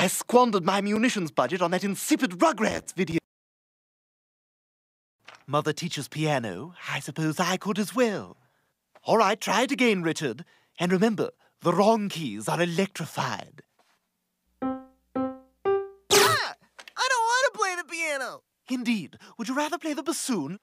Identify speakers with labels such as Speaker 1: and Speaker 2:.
Speaker 1: I squandered my munitions budget on that insipid Rugrats video.
Speaker 2: Mother teaches piano. I suppose I could as well. All right, try it again, Richard. And remember, the wrong keys are electrified. Ah!
Speaker 3: I don't want to play the piano! Indeed. Would you rather play the bassoon?